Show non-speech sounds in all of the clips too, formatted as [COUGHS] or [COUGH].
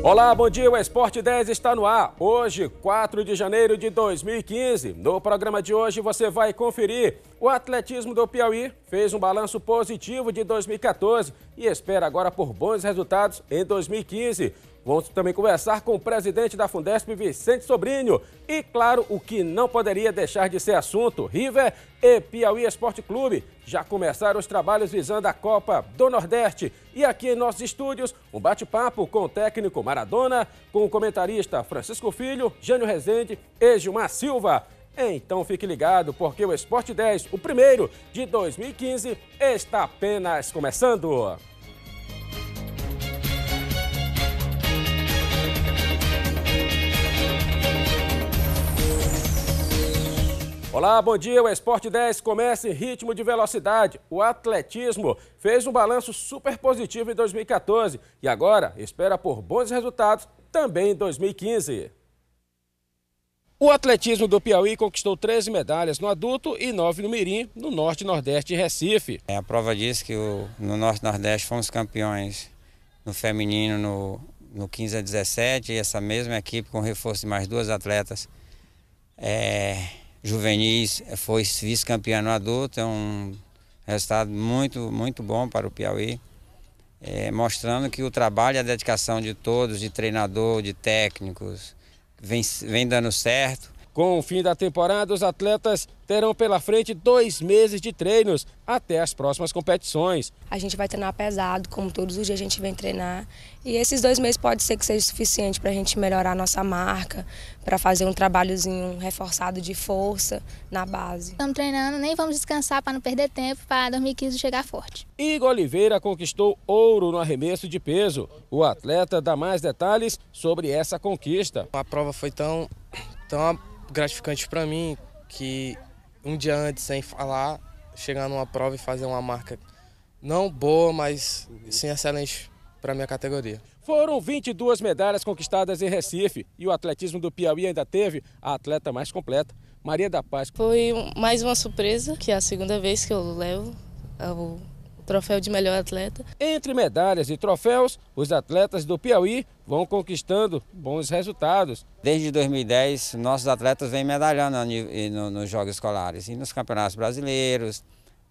Olá, bom dia. O Esporte 10 está no ar. Hoje, 4 de janeiro de 2015. No programa de hoje você vai conferir. O atletismo do Piauí fez um balanço positivo de 2014 e espera agora por bons resultados em 2015. Vamos também conversar com o presidente da Fundesp, Vicente Sobrinho. E, claro, o que não poderia deixar de ser assunto: River e Piauí Esporte Clube. Já começaram os trabalhos visando a Copa do Nordeste. E aqui em nossos estúdios, um bate-papo com o técnico Maradona, com o comentarista Francisco Filho, Jânio Rezende e Gilmar Silva. Então fique ligado, porque o Esporte 10, o primeiro de 2015, está apenas começando. Olá, bom dia. O Esporte 10 começa em ritmo de velocidade. O atletismo fez um balanço super positivo em 2014 e agora espera por bons resultados também em 2015. O atletismo do Piauí conquistou 13 medalhas no adulto e 9 no mirim, no Norte, Nordeste e Recife. É a prova disso que o, no Norte Nordeste fomos campeões no feminino no, no 15 a 17 e essa mesma equipe com reforço de mais duas atletas é, juvenis, foi vice-campeão no adulto, é um resultado muito, muito bom para o Piauí, é, mostrando que o trabalho e a dedicação de todos, de treinador, de técnicos, vem, vem dando certo com o fim da temporada, os atletas terão pela frente dois meses de treinos até as próximas competições. A gente vai treinar pesado, como todos os dias a gente vem treinar. E esses dois meses pode ser que seja suficiente para a gente melhorar a nossa marca, para fazer um trabalhozinho reforçado de força na base. Estamos treinando, nem vamos descansar para não perder tempo, para 2015 chegar forte. Igor Oliveira conquistou ouro no arremesso de peso. O atleta dá mais detalhes sobre essa conquista. A prova foi tão, tão gratificante para mim que um dia antes, sem falar, chegar numa prova e fazer uma marca não boa, mas sim excelente para minha categoria. Foram 22 medalhas conquistadas em Recife e o atletismo do Piauí ainda teve a atleta mais completa, Maria da Paz. Foi mais uma surpresa, que é a segunda vez que eu levo ao troféu de melhor atleta. Entre medalhas e troféus, os atletas do Piauí vão conquistando bons resultados. Desde 2010, nossos atletas vêm medalhando nos Jogos Escolares e nos campeonatos brasileiros,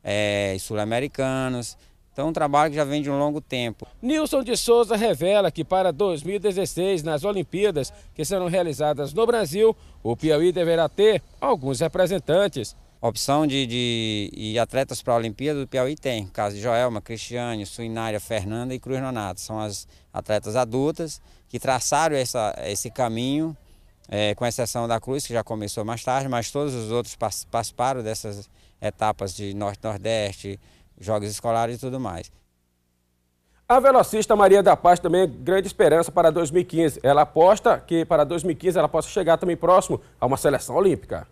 é, sul-americanos. Então, é um trabalho que já vem de um longo tempo. Nilson de Souza revela que para 2016, nas Olimpíadas que serão realizadas no Brasil, o Piauí deverá ter alguns representantes. Opção de, de, de atletas para a Olimpíada do Piauí tem, no caso de Joelma, Cristiane, Suinária, Fernanda e Cruz Nonato. São as atletas adultas que traçaram essa, esse caminho, é, com exceção da Cruz, que já começou mais tarde, mas todos os outros participaram dessas etapas de Norte-Nordeste, jogos escolares e tudo mais. A velocista Maria da Paz também é grande esperança para 2015. Ela aposta que para 2015 ela possa chegar também próximo a uma seleção olímpica.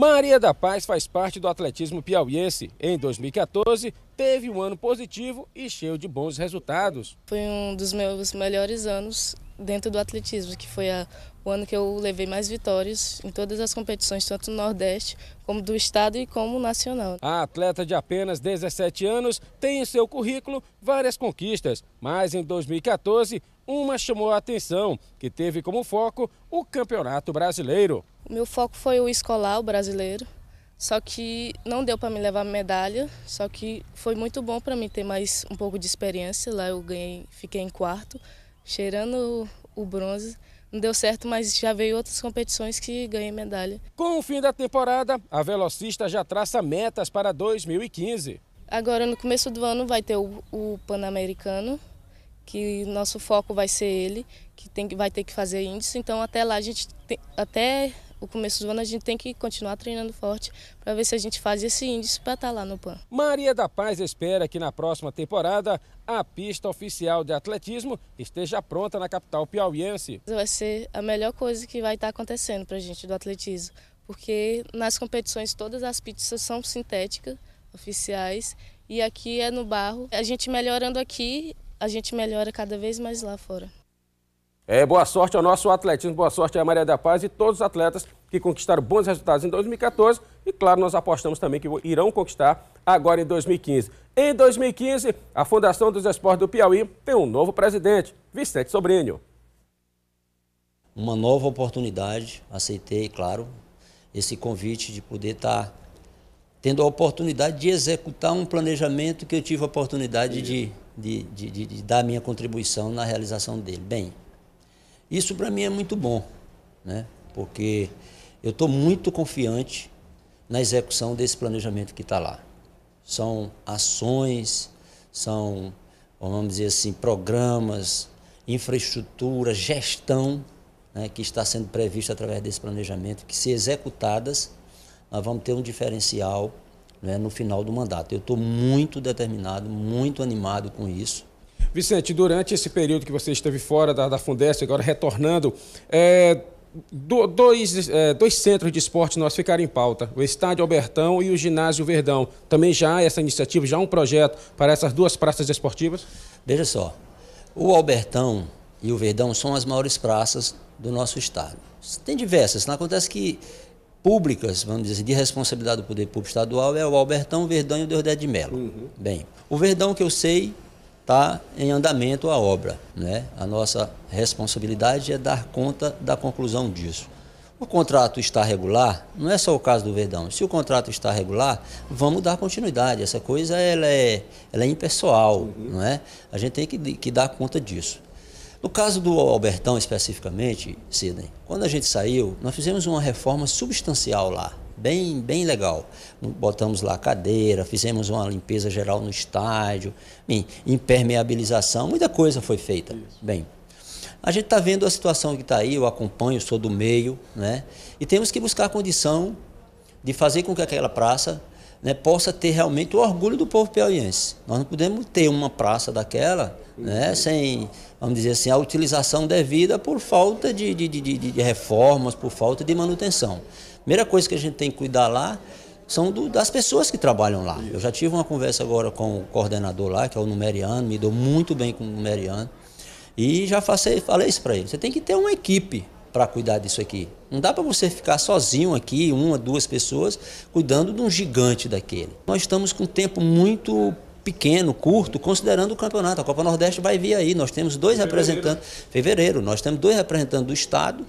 Maria da Paz faz parte do atletismo piauiense. Em 2014, teve um ano positivo e cheio de bons resultados. Foi um dos meus melhores anos dentro do atletismo, que foi a, o ano que eu levei mais vitórias em todas as competições, tanto no Nordeste, como do Estado e como nacional. A atleta de apenas 17 anos tem em seu currículo várias conquistas, mas em 2014, uma chamou a atenção, que teve como foco o Campeonato Brasileiro. Meu foco foi o escolar, o brasileiro. Só que não deu para me levar medalha, só que foi muito bom para mim ter mais um pouco de experiência. Lá eu ganhei, fiquei em quarto, cheirando o bronze. Não deu certo, mas já veio outras competições que ganhei medalha. Com o fim da temporada, a velocista já traça metas para 2015. Agora, no começo do ano, vai ter o, o Pan-Americano, que nosso foco vai ser ele, que tem, vai ter que fazer índice. Então, até lá, a gente tem, até o começo do ano a gente tem que continuar treinando forte para ver se a gente faz esse índice para estar tá lá no PAN. Maria da Paz espera que na próxima temporada a pista oficial de atletismo esteja pronta na capital piauiense. Vai ser a melhor coisa que vai estar tá acontecendo para a gente do atletismo, porque nas competições todas as pistas são sintéticas, oficiais, e aqui é no barro. A gente melhorando aqui, a gente melhora cada vez mais lá fora. É, boa sorte ao nosso atletismo, boa sorte à Maria da Paz e todos os atletas que conquistaram bons resultados em 2014 e, claro, nós apostamos também que irão conquistar agora em 2015. Em 2015, a Fundação dos Esportes do Piauí tem um novo presidente, Vicente Sobrinho. Uma nova oportunidade, aceitei, claro, esse convite de poder estar tá tendo a oportunidade de executar um planejamento que eu tive a oportunidade de, de, de, de dar minha contribuição na realização dele. Bem, isso para mim é muito bom, né? porque eu estou muito confiante na execução desse planejamento que está lá. São ações, são, vamos dizer assim, programas, infraestrutura, gestão né, que está sendo prevista através desse planejamento, que se executadas, nós vamos ter um diferencial né, no final do mandato. Eu estou muito determinado, muito animado com isso. Vicente, durante esse período que você esteve fora da, da agora retornando, é, do, dois, é, dois centros de esporte nós ficaram em pauta, o Estádio Albertão e o Ginásio Verdão. Também já há essa iniciativa, já há um projeto para essas duas praças esportivas? Veja só, o Albertão e o Verdão são as maiores praças do nosso estado. Tem diversas, não acontece que públicas, vamos dizer assim, de responsabilidade do poder público estadual é o Albertão, o Verdão e o Deodé de Mello. Uhum. Bem, o Verdão que eu sei está em andamento a obra. Né? A nossa responsabilidade é dar conta da conclusão disso. O contrato está regular, não é só o caso do Verdão. Se o contrato está regular, vamos dar continuidade. Essa coisa ela é, ela é impessoal, uhum. não é? A gente tem que, que dar conta disso. No caso do Albertão especificamente, Sidney, quando a gente saiu, nós fizemos uma reforma substancial lá bem, bem legal. Botamos lá cadeira, fizemos uma limpeza geral no estádio, impermeabilização, muita coisa foi feita. Isso. Bem, a gente está vendo a situação que está aí, eu acompanho, sou do meio, né? E temos que buscar a condição de fazer com que aquela praça né, possa ter realmente o orgulho do povo piauiense. Nós não podemos ter uma praça daquela né, uhum. sem, vamos dizer assim, a utilização devida por falta de, de, de, de reformas, por falta de manutenção. Primeira coisa que a gente tem que cuidar lá são do, das pessoas que trabalham lá. Eu já tive uma conversa agora com o coordenador lá, que é o Numeriano, me dou muito bem com o Numeriano, e já falei isso para ele. Você tem que ter uma equipe para cuidar disso aqui. Não dá para você ficar sozinho aqui, uma, duas pessoas, cuidando de um gigante daquele. Nós estamos com um tempo muito pequeno, curto, considerando o campeonato. A Copa Nordeste vai vir aí. Nós temos dois fevereiro. representantes. Fevereiro, nós temos dois representantes do Estado,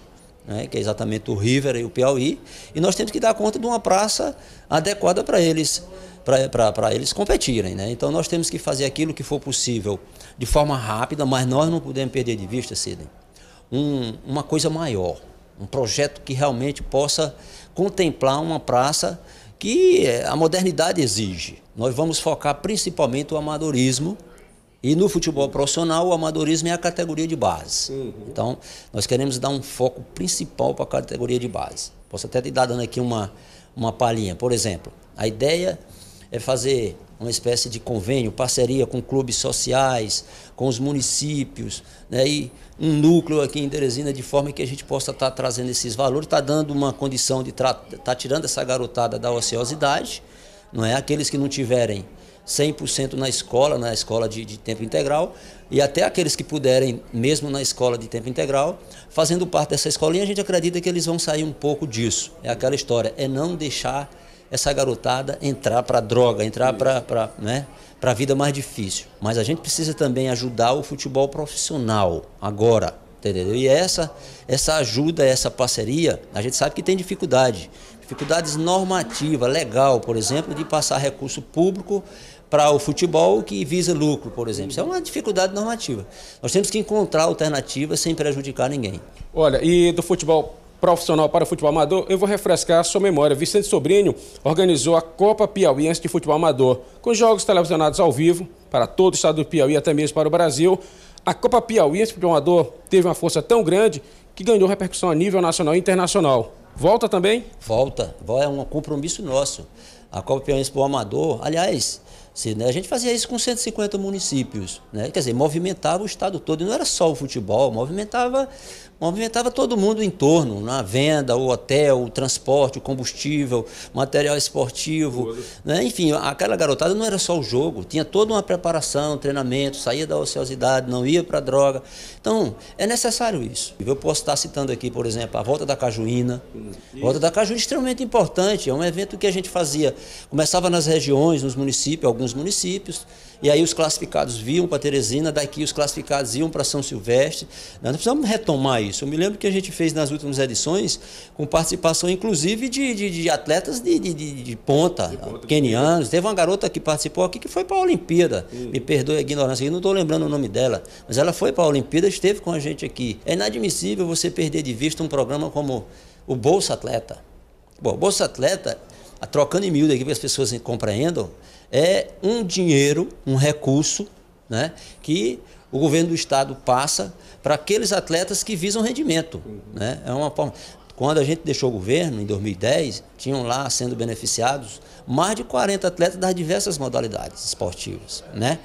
né, que é exatamente o River e o Piauí, e nós temos que dar conta de uma praça adequada para eles para eles competirem. Né? Então nós temos que fazer aquilo que for possível de forma rápida, mas nós não podemos perder de vista, Sidney, um, uma coisa maior, um projeto que realmente possa contemplar uma praça que eh, a modernidade exige. Nós vamos focar principalmente o amadorismo e no futebol profissional o amadorismo é a categoria de base. Uhum. Então nós queremos dar um foco principal para a categoria de base. Posso até te dar dando aqui uma, uma palhinha. Por exemplo, a ideia é fazer uma espécie de convênio, parceria com clubes sociais, com os municípios, né, e um núcleo aqui em Teresina, de forma que a gente possa estar tá trazendo esses valores, está dando uma condição de estar tá tirando essa garotada da ociosidade, não é? Aqueles que não tiverem 100% na escola, na escola de, de, tempo integral, e até aqueles que puderem, mesmo na escola de tempo integral, fazendo parte dessa escolinha, a gente acredita que eles vão sair um pouco disso. É aquela história, é não deixar essa garotada entrar para droga, entrar para né, a vida mais difícil. Mas a gente precisa também ajudar o futebol profissional agora, entendeu? E essa, essa ajuda, essa parceria, a gente sabe que tem dificuldade. Dificuldades normativa, legal, por exemplo, de passar recurso público para o futebol que visa lucro, por exemplo. Isso é uma uhum. dificuldade normativa. Nós temos que encontrar alternativas sem prejudicar ninguém. Olha, e do futebol profissional para o futebol amador, eu vou refrescar sua memória. Vicente Sobrinho organizou a Copa Piauiense de Futebol Amador, com jogos televisionados ao vivo para todo o estado do Piauí, até mesmo para o Brasil. A Copa Piauiense de Futebol Amador teve uma força tão grande que ganhou repercussão a nível nacional e internacional. Volta também? Volta. É um compromisso nosso. A Copa Piauiense para o Amador, aliás, né? A gente fazia isso com 150 municípios, né? quer dizer, movimentava o estado todo, e não era só o futebol, movimentava, movimentava todo mundo em torno, na venda, o hotel, o transporte, o combustível, material esportivo, né? enfim, aquela garotada não era só o jogo, tinha toda uma preparação, treinamento, saía da ociosidade, não ia para droga, então é necessário isso. Eu posso estar citando aqui, por exemplo, a Volta da Cajuína, a Volta da Cajuína é extremamente importante, é um evento que a gente fazia, começava nas regiões, nos municípios, alguns municípios, e aí os classificados vinham para Teresina, daqui os classificados iam para São Silvestre. Né? Nós precisamos retomar isso. Eu me lembro que a gente fez nas últimas edições, com participação inclusive de, de, de atletas de, de ponta, ponta, kenianos. Teve uma garota que participou aqui que foi para a Olimpíada. Hum. Me perdoe a ignorância, eu não estou lembrando o nome dela, mas ela foi para a Olimpíada e esteve com a gente aqui. É inadmissível você perder de vista um programa como o Bolsa Atleta. Bom, Bolsa Atleta, trocando em miúdo aqui para as pessoas compreendam, é um dinheiro, um recurso, né, que o governo do estado passa para aqueles atletas que visam rendimento, uhum. né? É uma forma. Quando a gente deixou o governo em 2010, tinham lá sendo beneficiados mais de 40 atletas das diversas modalidades esportivas, né?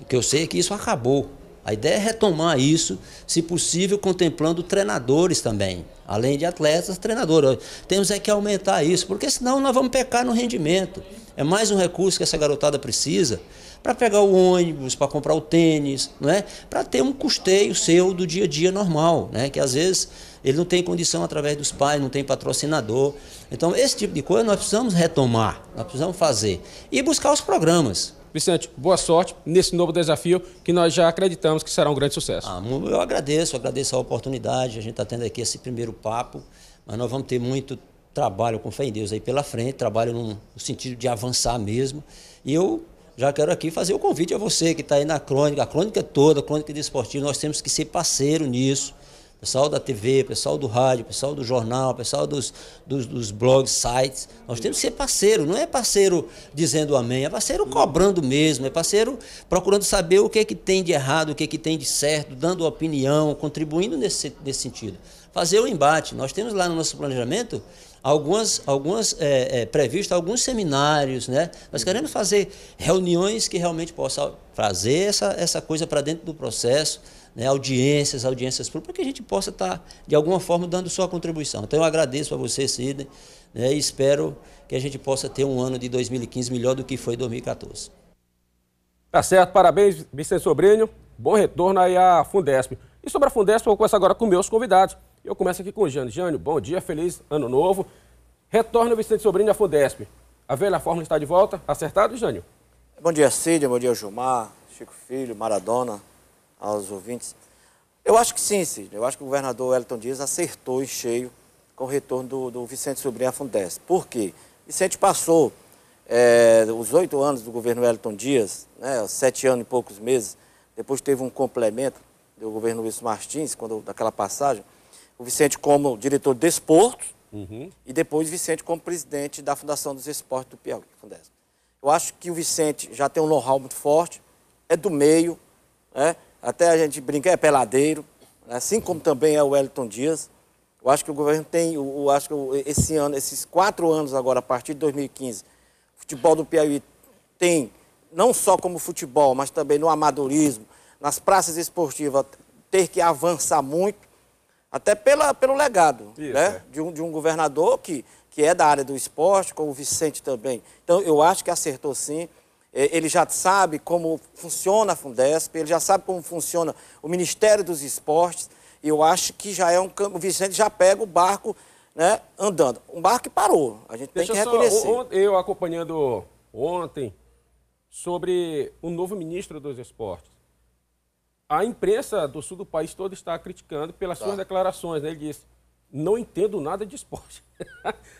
O que eu sei é que isso acabou, a ideia é retomar isso, se possível, contemplando treinadores também. Além de atletas, treinadores. Temos é que aumentar isso, porque senão nós vamos pecar no rendimento. É mais um recurso que essa garotada precisa para pegar o ônibus, para comprar o tênis, né? Para ter um custeio seu do dia a dia normal, né? Que às vezes ele não tem condição através dos pais, não tem patrocinador. Então, esse tipo de coisa nós precisamos retomar, nós precisamos fazer. E buscar os programas. Vicente, boa sorte nesse novo desafio que nós já acreditamos que será um grande sucesso. Ah, eu agradeço, agradeço a oportunidade, a gente está tendo aqui esse primeiro papo, mas nós vamos ter muito trabalho, com fé em Deus, aí pela frente, trabalho no sentido de avançar mesmo. E eu já quero aqui fazer o convite a você que está aí na crônica, a crônica toda, a crônica desportiva, de nós temos que ser parceiro nisso pessoal da TV, pessoal do rádio, pessoal do jornal, pessoal dos, dos, dos blogs, sites. Nós temos que ser parceiro, não é parceiro dizendo amém, é parceiro cobrando mesmo, é parceiro procurando saber o que é que tem de errado, o que é que tem de certo, dando opinião, contribuindo nesse, nesse sentido. Fazer o embate. Nós temos lá no nosso planejamento algumas, algumas é, é, previsto alguns seminários, né? Nós queremos fazer reuniões que realmente possam trazer essa, essa coisa para dentro do processo né, audiências, audiências públicas, para que a gente possa estar, tá, de alguma forma, dando sua contribuição. Então, eu agradeço a você, Sidney, né, e espero que a gente possa ter um ano de 2015 melhor do que foi 2014. Tá certo, parabéns, Vicente Sobrinho. Bom retorno aí à Fundesp. E sobre a Fundesp, eu vou começar agora com meus convidados. Eu começo aqui com o Jânio. Jânio, bom dia, feliz ano novo. Retorna Vicente Sobrinho à Fundesp. A velha fórmula está de volta. Acertado, Jânio? Bom dia, Cid. Bom dia, Gilmar, Chico Filho, Maradona, aos ouvintes. Eu acho que sim, Cid. Eu acho que o governador Elton Dias acertou em cheio com o retorno do, do Vicente Sobrinho à Fundesc. Por quê? Vicente passou é, os oito anos do governo Elton Dias, né, sete anos e poucos meses, depois teve um complemento do governo Wilson Martins, quando, daquela passagem, o Vicente como diretor de esportes uhum. e depois Vicente como presidente da Fundação dos Esportes do Piauí, Fundes. Eu acho que o Vicente já tem um know-how muito forte, é do meio, né? até a gente brinca, é peladeiro, né? assim como também é o Wellington Dias. Eu acho que o governo tem, eu acho que esse ano, esses quatro anos agora, a partir de 2015, o futebol do Piauí tem, não só como futebol, mas também no amadorismo, nas praças esportivas, ter que avançar muito, até pela, pelo legado Isso, né? É. de, um, de um governador que, que é da área do esporte, como o Vicente também. Então, eu acho que acertou sim. É, ele já sabe como funciona a Fundesp, ele já sabe como funciona o Ministério dos Esportes. E eu acho que já é um o Vicente já pega o barco né, andando. Um barco que parou. A gente Deixa tem que reconhecer. Só, eu acompanhando ontem sobre o novo ministro dos Esportes. A imprensa do sul do país todo está criticando pelas tá. suas declarações. Né? Ele disse: não entendo nada de esporte. [LAUGHS]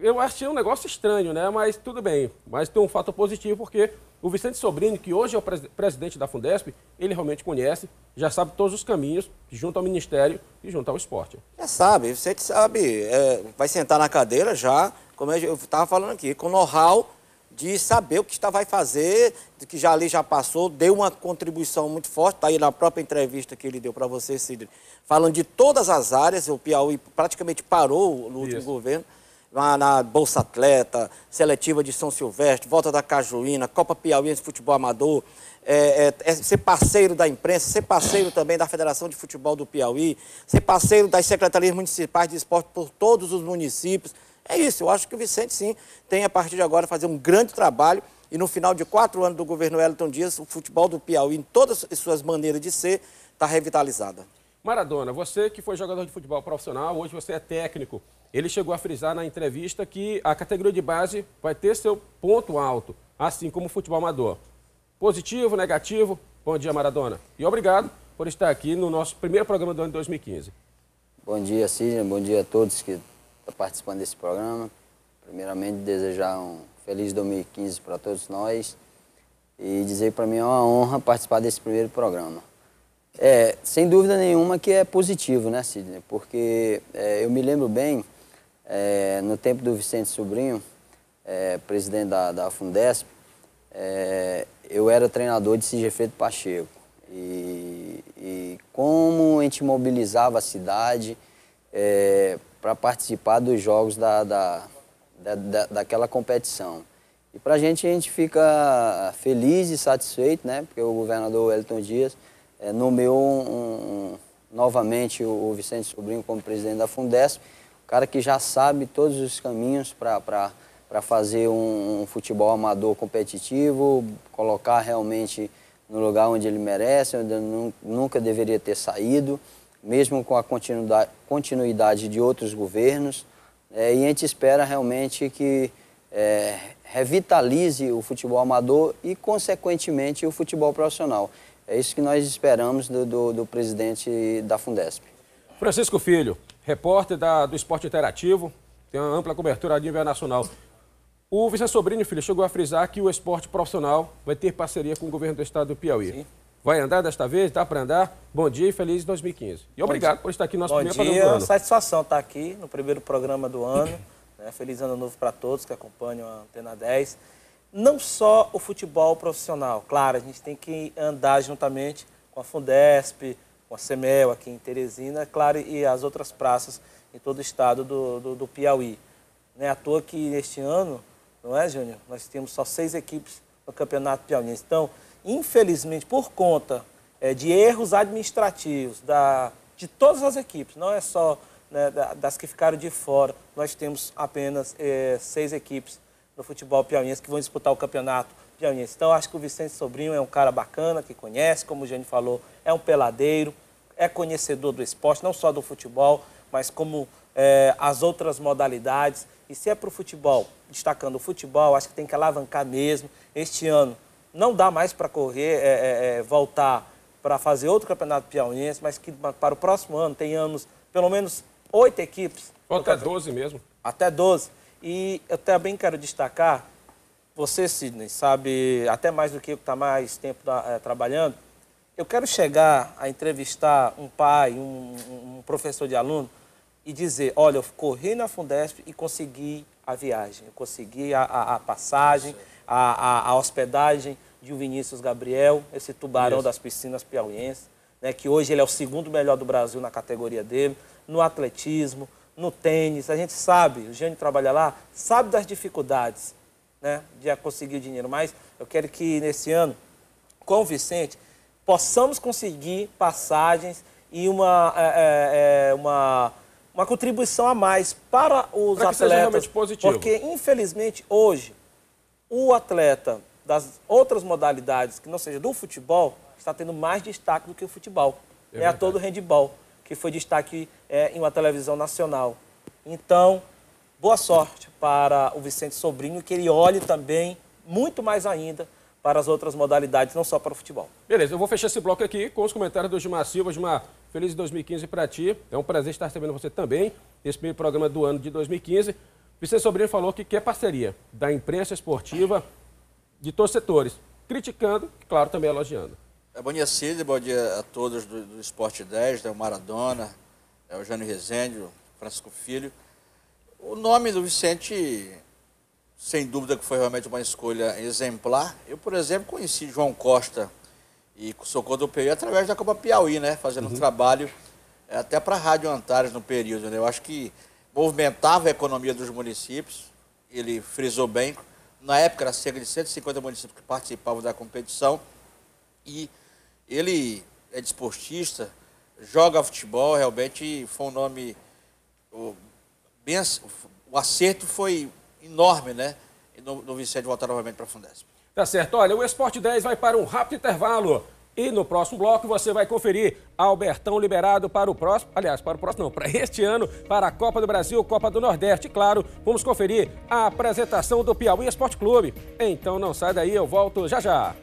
eu achei um negócio estranho, né? Mas tudo bem. Mas tem um fato positivo, porque o Vicente Sobrinho, que hoje é o presidente da Fundesp, ele realmente conhece, já sabe todos os caminhos, junto ao Ministério e junto ao esporte. Já sabe, Vicente sabe, é, vai sentar na cadeira já, como eu estava falando aqui, com know-how de saber o que está vai fazer, que já ali já passou, deu uma contribuição muito forte, está aí na própria entrevista que ele deu para você, Cidre, falando de todas as áreas, o Piauí praticamente parou no último Isso. governo na Bolsa Atleta, Seletiva de São Silvestre, Volta da Cajuína, Copa Piauiense de Futebol Amador, é, é, é ser parceiro da imprensa, ser parceiro também da Federação de Futebol do Piauí, ser parceiro das secretarias municipais de esporte por todos os municípios. É isso, eu acho que o Vicente, sim, tem a partir de agora fazer um grande trabalho e no final de quatro anos do governo Elton Dias, o futebol do Piauí, em todas as suas maneiras de ser, está revitalizada. Maradona, você que foi jogador de futebol profissional, hoje você é técnico ele chegou a frisar na entrevista que a categoria de base vai ter seu ponto alto, assim como o futebol amador. Positivo, negativo? Bom dia, Maradona. E obrigado por estar aqui no nosso primeiro programa do ano de 2015. Bom dia, Sidney. Bom dia a todos que estão participando desse programa. Primeiramente, desejar um feliz 2015 para todos nós e dizer para mim é uma honra participar desse primeiro programa. É, sem dúvida nenhuma que é positivo, né, Sidney? Porque é, eu me lembro bem é, no tempo do Vicente Sobrinho, é, presidente da, da Fundesp, é, eu era treinador de Sigefredo Pacheco. E, e, como a gente mobilizava a cidade é, para participar dos jogos da, da, da daquela competição. E para a gente, a gente fica feliz e satisfeito, né? Porque o governador Elton Dias é, nomeou um, um, novamente o, o Vicente Sobrinho como presidente da Fundesp cara que já sabe todos os caminhos para fazer um, um, futebol amador competitivo, colocar realmente no lugar onde ele merece, onde ele nunca deveria ter saído, mesmo com a continuidade, continuidade de outros governos. É, e a gente espera realmente que é, revitalize o futebol amador e, consequentemente, o futebol profissional. É isso que nós esperamos do, do, do presidente da Fundesp. Francisco Filho, repórter da, do Esporte Interativo, tem uma ampla cobertura a nível nacional. O Vicente Sobrinho, filho, chegou a frisar que o esporte profissional vai ter parceria com o governo do estado do Piauí. Sim. Vai andar desta vez? Dá para andar? Bom dia e feliz 2015. E obrigado por estar aqui no nosso Bom primeiro programa do ano. Satisfação estar aqui no primeiro programa do ano. [COUGHS] Né? Feliz ano novo para todos que acompanham a Antena 10. Não só o futebol profissional, claro, a gente tem que andar juntamente com a Fundesp, com a CEMEL aqui em Teresina, é claro, e as outras praças em todo o estado do, do, do Piauí. Não é à toa que neste ano, não é, Júnior? Nós temos só seis equipes no Campeonato Piauiense. Então, infelizmente, por conta é, de erros administrativos da, de todas as equipes, não é só né, das que ficaram de fora, nós temos apenas é, seis equipes no futebol piauiense que vão disputar o campeonato piauiense. Então, acho que o Vicente Sobrinho é um cara bacana, que conhece, como o Gênio falou, é um peladeiro, é conhecedor do esporte, não só do futebol, mas como é, as outras modalidades. E se é para o futebol, destacando o futebol, acho que tem que alavancar mesmo. Este ano não dá mais para correr, é, é, é voltar para fazer outro campeonato piauiense, mas que para o próximo ano tenhamos pelo menos oito equipes. Ou até 12 mesmo. Até 12. E eu também quero destacar você, Sidney, sabe até mais do que eu que está mais tempo é, trabalhando. Eu quero chegar a entrevistar um pai, um, um professor de aluno, e dizer, olha, eu corri na Fundesp e consegui a viagem, eu consegui a, a, a passagem, a, a, hospedagem de Vinícius Gabriel, esse tubarão Isso. das piscinas piauiense, né, que hoje ele é o segundo melhor do Brasil na categoria dele, no atletismo, no tênis, a gente sabe, o Jânio trabalha lá, sabe das dificuldades, né, de conseguir o dinheiro. Mas eu quero que nesse ano, com o Vicente, possamos conseguir passagens e uma, é, é, é uma, uma contribuição a mais para os para atletas. Porque, infelizmente, hoje, o atleta das outras modalidades, que não seja do futebol, está tendo mais destaque do que o futebol. É, é a todo o handball, que foi destaque é, em uma televisão nacional. Então, boa sorte para o Vicente Sobrinho, que ele olhe também, muito mais ainda, para as outras modalidades, não só para o futebol. Beleza, eu vou fechar esse bloco aqui com os comentários do Gilmar Silva. Gilmar, feliz 2015 para ti. É um prazer estar recebendo você também, nesse primeiro programa do ano de 2015. Vicente Sobrinho falou que quer parceria da imprensa esportiva de todos os setores, criticando e, claro, também elogiando. É, bom dia, Cid, bom dia a todos do, do Esporte 10, né, o Maradona, é, o Jânio Rezende, o Francisco Filho. O nome do Vicente, sem dúvida que foi realmente uma escolha exemplar. Eu, por exemplo, conheci João Costa e Socorro do Piauí através da Copa Piauí, né? Fazendo uhum. um trabalho é, até para a Rádio Antares no período. Né? Eu acho que movimentava a economia dos municípios, ele frisou bem. Na época, era cerca de 150 municípios que participavam da competição. E ele é desportista, joga futebol, realmente foi um nome o acerto foi enorme, né? No, no Vicente voltar novamente para a Fundesp. Tá certo. Olha, o Esporte 10 vai para um rápido intervalo. E no próximo bloco você vai conferir Albertão liberado para o próximo, aliás, para o próximo não, para este ano, para a Copa do Brasil, Copa do Nordeste. E claro, vamos conferir a apresentação do Piauí Esporte Clube. Então não sai daí, eu volto já já.